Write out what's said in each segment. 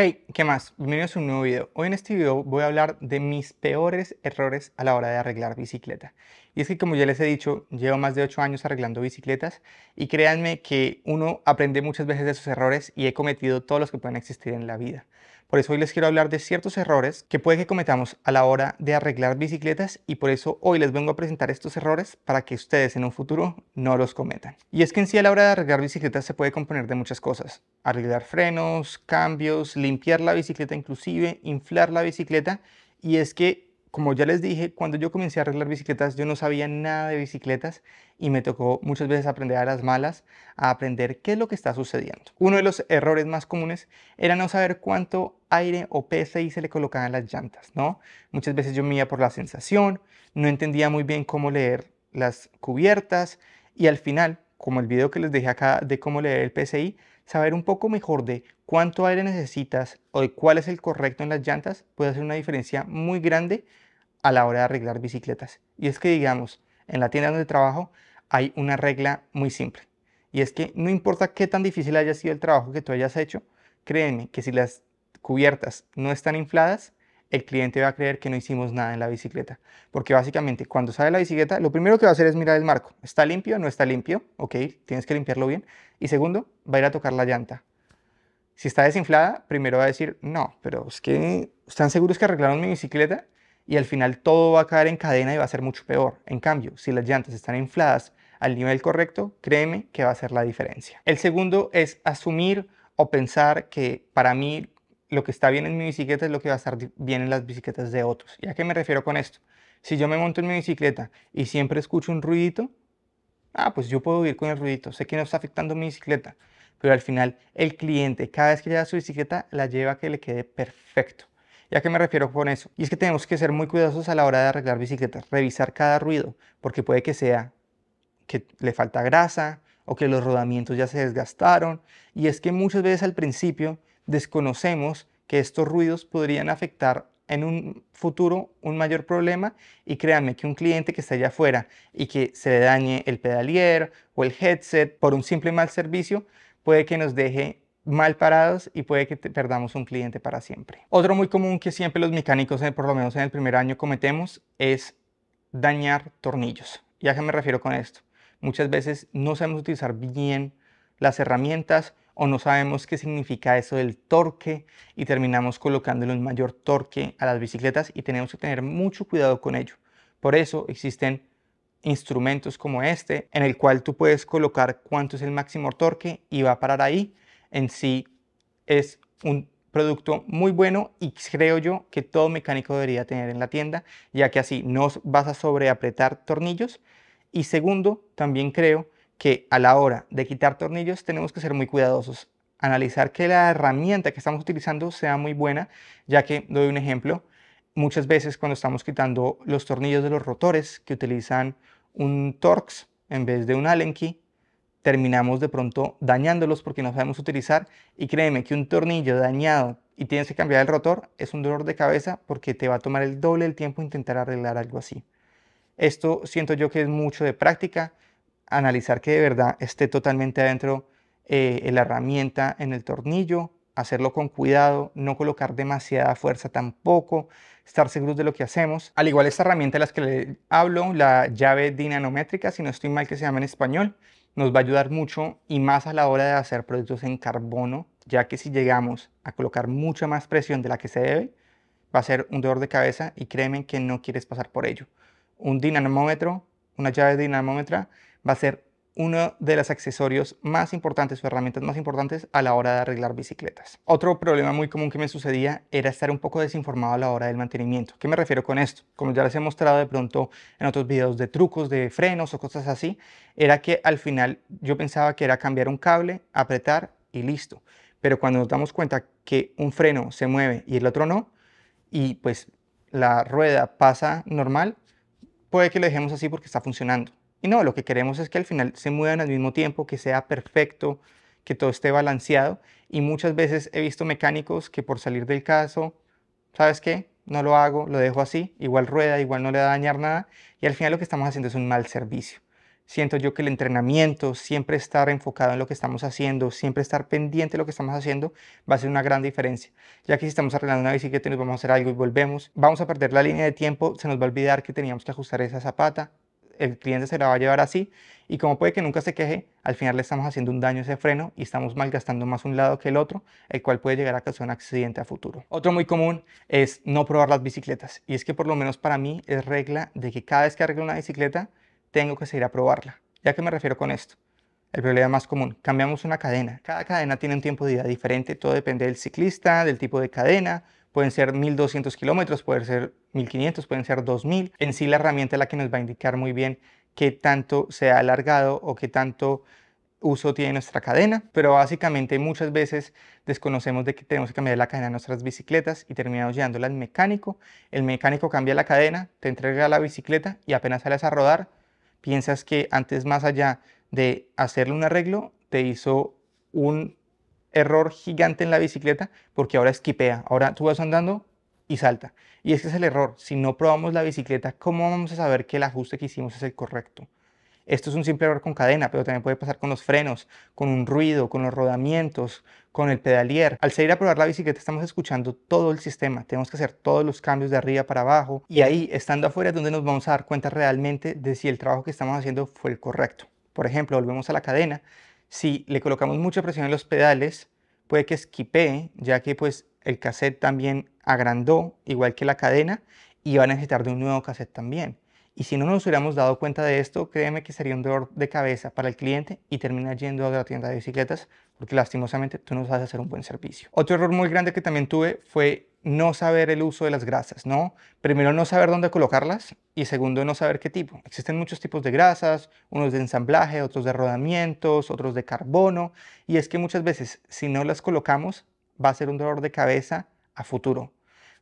Hey, ¿qué más? Bienvenidos a un nuevo video. Hoy en este video voy a hablar de mis peores errores a la hora de arreglar bicicleta. Y es que como ya les he dicho, llevo más de 8 años arreglando bicicletas y créanme que uno aprende muchas veces de sus errores y he cometido todos los que pueden existir en la vida. Por eso hoy les quiero hablar de ciertos errores que puede que cometamos a la hora de arreglar bicicletas y por eso hoy les vengo a presentar estos errores para que ustedes en un futuro no los cometan. Y es que en sí a la hora de arreglar bicicletas se puede componer de muchas cosas. Arreglar frenos, cambios, limpiar la bicicleta inclusive, inflar la bicicleta y es que como ya les dije, cuando yo comencé a arreglar bicicletas, yo no sabía nada de bicicletas y me tocó muchas veces aprender a las malas, a aprender qué es lo que está sucediendo. Uno de los errores más comunes era no saber cuánto aire o PSI se le colocaban las llantas, ¿no? Muchas veces yo iba por la sensación, no entendía muy bien cómo leer las cubiertas y al final, como el video que les dejé acá de cómo leer el PSI, Saber un poco mejor de cuánto aire necesitas o de cuál es el correcto en las llantas puede hacer una diferencia muy grande a la hora de arreglar bicicletas. Y es que digamos, en la tienda donde trabajo hay una regla muy simple. Y es que no importa qué tan difícil haya sido el trabajo que tú hayas hecho, créeme que si las cubiertas no están infladas, el cliente va a creer que no hicimos nada en la bicicleta. Porque básicamente cuando sale la bicicleta, lo primero que va a hacer es mirar el marco. ¿Está limpio? ¿No está limpio? Ok, tienes que limpiarlo bien. Y segundo, va a ir a tocar la llanta. Si está desinflada, primero va a decir, no, pero es que están seguros que arreglaron mi bicicleta y al final todo va a caer en cadena y va a ser mucho peor. En cambio, si las llantas están infladas al nivel correcto, créeme que va a ser la diferencia. El segundo es asumir o pensar que para mí lo que está bien en mi bicicleta es lo que va a estar bien en las bicicletas de otros. ¿Y a qué me refiero con esto? Si yo me monto en mi bicicleta y siempre escucho un ruidito, ah, pues yo puedo ir con el ruidito, sé que no está afectando mi bicicleta, pero al final el cliente cada vez que lleva su bicicleta la lleva que le quede perfecto. ¿Y a qué me refiero con eso? Y es que tenemos que ser muy cuidadosos a la hora de arreglar bicicletas, revisar cada ruido, porque puede que sea que le falta grasa o que los rodamientos ya se desgastaron. Y es que muchas veces al principio desconocemos que estos ruidos podrían afectar en un futuro un mayor problema y créanme que un cliente que está allá afuera y que se le dañe el pedalier o el headset por un simple mal servicio puede que nos deje mal parados y puede que perdamos un cliente para siempre. Otro muy común que siempre los mecánicos, eh, por lo menos en el primer año, cometemos es dañar tornillos. ¿Y a qué me refiero con esto? Muchas veces no sabemos utilizar bien las herramientas o no sabemos qué significa eso del torque y terminamos colocándole un mayor torque a las bicicletas y tenemos que tener mucho cuidado con ello. Por eso existen instrumentos como este en el cual tú puedes colocar cuánto es el máximo torque y va a parar ahí. En sí es un producto muy bueno y creo yo que todo mecánico debería tener en la tienda, ya que así no vas a sobreapretar tornillos. Y segundo, también creo que a la hora de quitar tornillos tenemos que ser muy cuidadosos. Analizar que la herramienta que estamos utilizando sea muy buena, ya que, doy un ejemplo, muchas veces cuando estamos quitando los tornillos de los rotores que utilizan un Torx en vez de un Allen key, terminamos de pronto dañándolos porque no sabemos utilizar y créeme que un tornillo dañado y tienes que cambiar el rotor es un dolor de cabeza porque te va a tomar el doble del tiempo intentar arreglar algo así. Esto siento yo que es mucho de práctica, analizar que de verdad esté totalmente adentro eh, la herramienta en el tornillo, hacerlo con cuidado, no colocar demasiada fuerza tampoco, estar seguros de lo que hacemos. Al igual esta herramienta de las que le hablo, la llave dinamométrica, si no estoy mal que se llama en español, nos va a ayudar mucho y más a la hora de hacer productos en carbono, ya que si llegamos a colocar mucha más presión de la que se debe, va a ser un dolor de cabeza y créeme que no quieres pasar por ello. Un dinamómetro, una llave dinamómetra va a ser uno de los accesorios más importantes o herramientas más importantes a la hora de arreglar bicicletas. Otro problema muy común que me sucedía era estar un poco desinformado a la hora del mantenimiento. ¿Qué me refiero con esto? Como ya les he mostrado de pronto en otros videos de trucos, de frenos o cosas así, era que al final yo pensaba que era cambiar un cable, apretar y listo. Pero cuando nos damos cuenta que un freno se mueve y el otro no, y pues la rueda pasa normal, puede que lo dejemos así porque está funcionando y no, lo que queremos es que al final se muevan al mismo tiempo, que sea perfecto, que todo esté balanceado. Y muchas veces he visto mecánicos que por salir del caso, ¿sabes qué? No lo hago, lo dejo así, igual rueda, igual no le da dañar nada. Y al final lo que estamos haciendo es un mal servicio. Siento yo que el entrenamiento, siempre estar enfocado en lo que estamos haciendo, siempre estar pendiente de lo que estamos haciendo, va a ser una gran diferencia. Ya que si estamos arreglando una bicicleta y nos vamos a hacer algo y volvemos, vamos a perder la línea de tiempo, se nos va a olvidar que teníamos que ajustar esa zapata, el cliente se la va a llevar así y como puede que nunca se queje, al final le estamos haciendo un daño a ese freno y estamos malgastando más un lado que el otro, el cual puede llegar a causar un accidente a futuro. Otro muy común es no probar las bicicletas y es que por lo menos para mí es regla de que cada vez que arreglo una bicicleta tengo que seguir a probarla. ¿Ya que me refiero con esto? El problema más común, cambiamos una cadena. Cada cadena tiene un tiempo de vida diferente, todo depende del ciclista, del tipo de cadena, Pueden ser 1200 kilómetros, pueden ser 1500, pueden ser 2000. En sí la herramienta es la que nos va a indicar muy bien qué tanto se ha alargado o qué tanto uso tiene nuestra cadena, pero básicamente muchas veces desconocemos de que tenemos que cambiar la cadena de nuestras bicicletas y terminamos llevándola al mecánico. El mecánico cambia la cadena, te entrega la bicicleta y apenas sales a rodar, piensas que antes más allá de hacerle un arreglo, te hizo un error gigante en la bicicleta porque ahora esquipea, ahora tú vas andando y salta. Y ese es el error, si no probamos la bicicleta, ¿cómo vamos a saber que el ajuste que hicimos es el correcto? Esto es un simple error con cadena, pero también puede pasar con los frenos, con un ruido, con los rodamientos, con el pedalier. Al salir a probar la bicicleta estamos escuchando todo el sistema, tenemos que hacer todos los cambios de arriba para abajo y ahí, estando afuera, es donde nos vamos a dar cuenta realmente de si el trabajo que estamos haciendo fue el correcto. Por ejemplo, volvemos a la cadena, si le colocamos mucha presión en los pedales, puede que esquipe, ya que pues el cassette también agrandó, igual que la cadena, y va a necesitar de un nuevo cassette también. Y si no nos hubiéramos dado cuenta de esto, créeme que sería un dolor de cabeza para el cliente y termina yendo a la tienda de bicicletas porque lastimosamente tú no a hacer un buen servicio. Otro error muy grande que también tuve fue no saber el uso de las grasas, ¿no? Primero, no saber dónde colocarlas y segundo, no saber qué tipo. Existen muchos tipos de grasas, unos de ensamblaje, otros de rodamientos, otros de carbono, y es que muchas veces si no las colocamos va a ser un dolor de cabeza a futuro.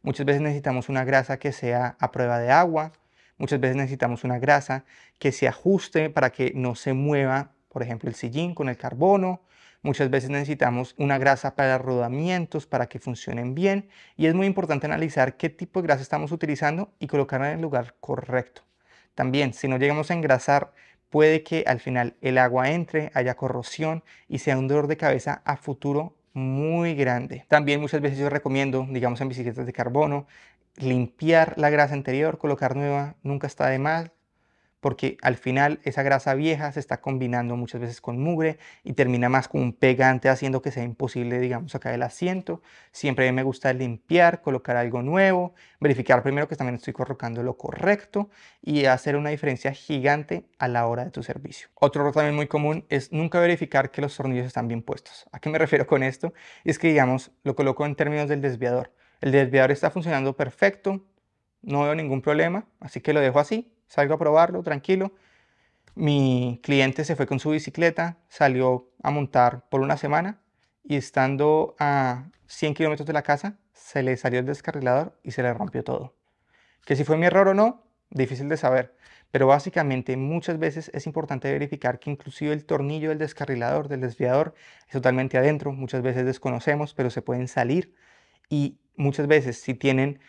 Muchas veces necesitamos una grasa que sea a prueba de agua, muchas veces necesitamos una grasa que se ajuste para que no se mueva, por ejemplo, el sillín con el carbono, Muchas veces necesitamos una grasa para rodamientos, para que funcionen bien y es muy importante analizar qué tipo de grasa estamos utilizando y colocarla en el lugar correcto. También, si no llegamos a engrasar, puede que al final el agua entre, haya corrosión y sea un dolor de cabeza a futuro muy grande. También muchas veces yo recomiendo, digamos en bicicletas de carbono, limpiar la grasa anterior, colocar nueva, nunca está de más, porque al final esa grasa vieja se está combinando muchas veces con mugre y termina más con un pegante haciendo que sea imposible, digamos, sacar el asiento. Siempre me gusta limpiar, colocar algo nuevo, verificar primero que también estoy colocando lo correcto y hacer una diferencia gigante a la hora de tu servicio. Otro error también muy común es nunca verificar que los tornillos están bien puestos. ¿A qué me refiero con esto? Es que, digamos, lo coloco en términos del desviador. El desviador está funcionando perfecto, no veo ningún problema, así que lo dejo así salgo a probarlo, tranquilo. Mi cliente se fue con su bicicleta, salió a montar por una semana y estando a 100 kilómetros de la casa, se le salió el descarrilador y se le rompió todo. Que si fue mi error o no, difícil de saber. Pero básicamente muchas veces es importante verificar que inclusive el tornillo del descarrilador, del desviador, es totalmente adentro. Muchas veces desconocemos, pero se pueden salir. Y muchas veces si tienen,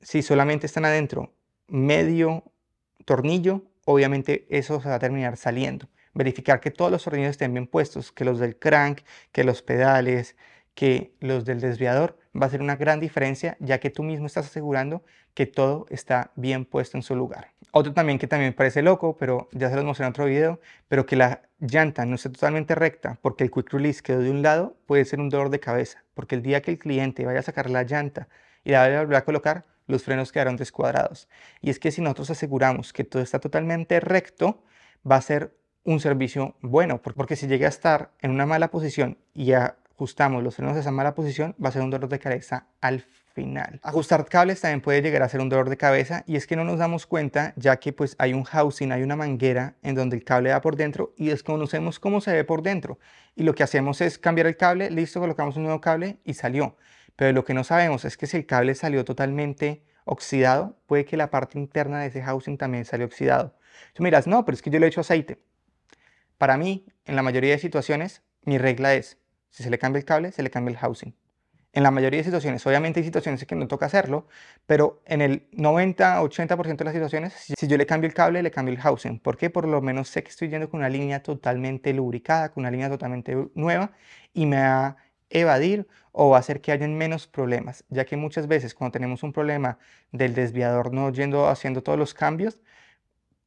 si solamente están adentro medio tornillo, obviamente eso se va a terminar saliendo. Verificar que todos los tornillos estén bien puestos, que los del crank, que los pedales, que los del desviador, va a ser una gran diferencia ya que tú mismo estás asegurando que todo está bien puesto en su lugar. Otro también que también parece loco, pero ya se los mostré en otro video, pero que la llanta no esté totalmente recta porque el quick release quedó de un lado puede ser un dolor de cabeza, porque el día que el cliente vaya a sacar la llanta y la vaya a colocar, los frenos quedaron descuadrados. Y es que si nosotros aseguramos que todo está totalmente recto, va a ser un servicio bueno, porque si llega a estar en una mala posición y ajustamos los frenos a esa mala posición, va a ser un dolor de cabeza al final. Ajustar cables también puede llegar a ser un dolor de cabeza y es que no nos damos cuenta ya que pues hay un housing, hay una manguera en donde el cable va por dentro y desconocemos cómo se ve por dentro y lo que hacemos es cambiar el cable, listo, colocamos un nuevo cable y salió. Pero lo que no sabemos es que si el cable salió totalmente oxidado, puede que la parte interna de ese housing también salió oxidado. Tú miras, no, pero es que yo le he hecho aceite. Para mí, en la mayoría de situaciones, mi regla es, si se le cambia el cable, se le cambia el housing. En la mayoría de situaciones, obviamente hay situaciones en que no toca hacerlo, pero en el 90-80% de las situaciones, si yo le cambio el cable, le cambio el housing. ¿Por qué? Por lo menos sé que estoy yendo con una línea totalmente lubricada, con una línea totalmente nueva y me ha evadir o va a hacer que hayan menos problemas, ya que muchas veces cuando tenemos un problema del desviador no yendo haciendo todos los cambios,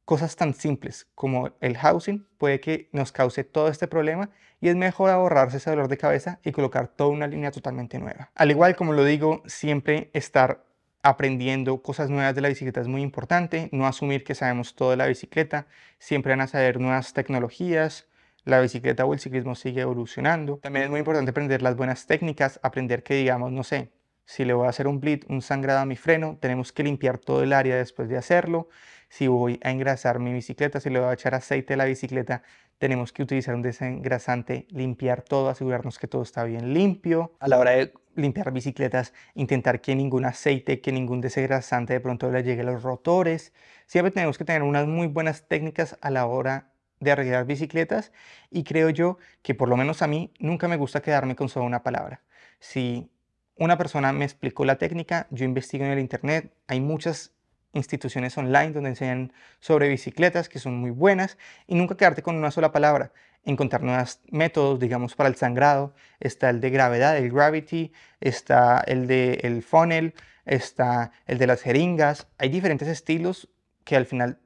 cosas tan simples como el housing puede que nos cause todo este problema y es mejor ahorrarse ese dolor de cabeza y colocar toda una línea totalmente nueva. Al igual como lo digo, siempre estar aprendiendo cosas nuevas de la bicicleta es muy importante, no asumir que sabemos todo de la bicicleta, siempre van a saber nuevas tecnologías, la bicicleta o el ciclismo sigue evolucionando. También es muy importante aprender las buenas técnicas, aprender que digamos, no sé, si le voy a hacer un bleed, un sangrado a mi freno, tenemos que limpiar todo el área después de hacerlo. Si voy a engrasar mi bicicleta, si le voy a echar aceite a la bicicleta, tenemos que utilizar un desengrasante, limpiar todo, asegurarnos que todo está bien limpio. A la hora de limpiar bicicletas, intentar que ningún aceite, que ningún desengrasante de pronto le llegue a los rotores. Siempre tenemos que tener unas muy buenas técnicas a la hora de arreglar bicicletas y creo yo que por lo menos a mí nunca me gusta quedarme con solo una palabra. Si una persona me explicó la técnica, yo investigo en el Internet, hay muchas instituciones online donde enseñan sobre bicicletas que son muy buenas y nunca quedarte con una sola palabra. Encontrar nuevos métodos, digamos, para el sangrado. Está el de gravedad, el gravity, está el de el funnel, está el de las jeringas. Hay diferentes estilos que al final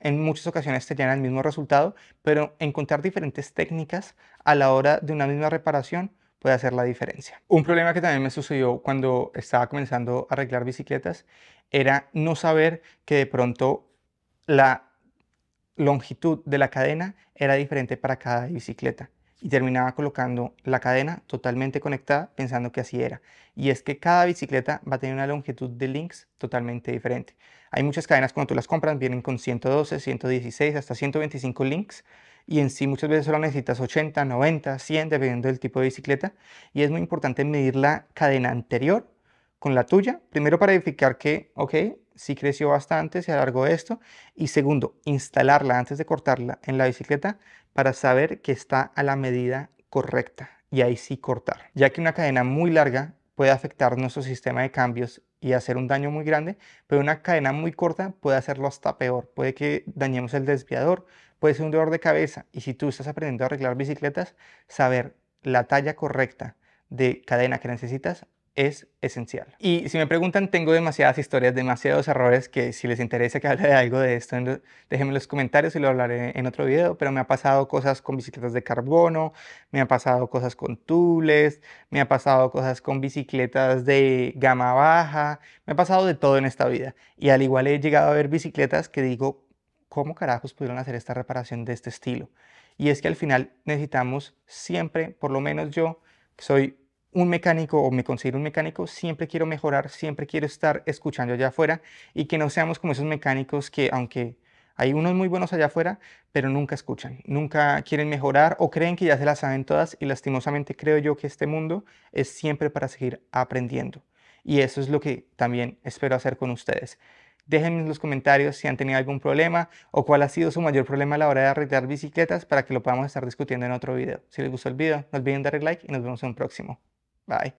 en muchas ocasiones te el mismo resultado, pero encontrar diferentes técnicas a la hora de una misma reparación puede hacer la diferencia. Un problema que también me sucedió cuando estaba comenzando a arreglar bicicletas era no saber que de pronto la longitud de la cadena era diferente para cada bicicleta y terminaba colocando la cadena totalmente conectada pensando que así era. Y es que cada bicicleta va a tener una longitud de links totalmente diferente. Hay muchas cadenas cuando tú las compras, vienen con 112, 116, hasta 125 links y en sí muchas veces solo necesitas 80, 90, 100 dependiendo del tipo de bicicleta y es muy importante medir la cadena anterior con la tuya, primero para verificar que, ok, sí creció bastante, se alargó esto, y segundo, instalarla antes de cortarla en la bicicleta para saber que está a la medida correcta y ahí sí cortar, ya que una cadena muy larga puede afectar nuestro sistema de cambios y hacer un daño muy grande, pero una cadena muy corta puede hacerlo hasta peor, puede que dañemos el desviador, puede ser un dolor de cabeza, y si tú estás aprendiendo a arreglar bicicletas, saber la talla correcta de cadena que necesitas es esencial. Y si me preguntan, tengo demasiadas historias, demasiados errores que si les interesa que hable de algo de esto, déjenme los comentarios y lo hablaré en otro video, pero me ha pasado cosas con bicicletas de carbono, me ha pasado cosas con tules, me ha pasado cosas con bicicletas de gama baja, me ha pasado de todo en esta vida. Y al igual he llegado a ver bicicletas que digo, ¿cómo carajos pudieron hacer esta reparación de este estilo? Y es que al final necesitamos siempre, por lo menos yo, soy un mecánico o me considero un mecánico, siempre quiero mejorar, siempre quiero estar escuchando allá afuera y que no seamos como esos mecánicos que aunque hay unos muy buenos allá afuera, pero nunca escuchan, nunca quieren mejorar o creen que ya se las saben todas y lastimosamente creo yo que este mundo es siempre para seguir aprendiendo. Y eso es lo que también espero hacer con ustedes. Déjenme en los comentarios si han tenido algún problema o cuál ha sido su mayor problema a la hora de arreglar bicicletas para que lo podamos estar discutiendo en otro video. Si les gustó el video, no olviden darle like y nos vemos en un próximo. Bye.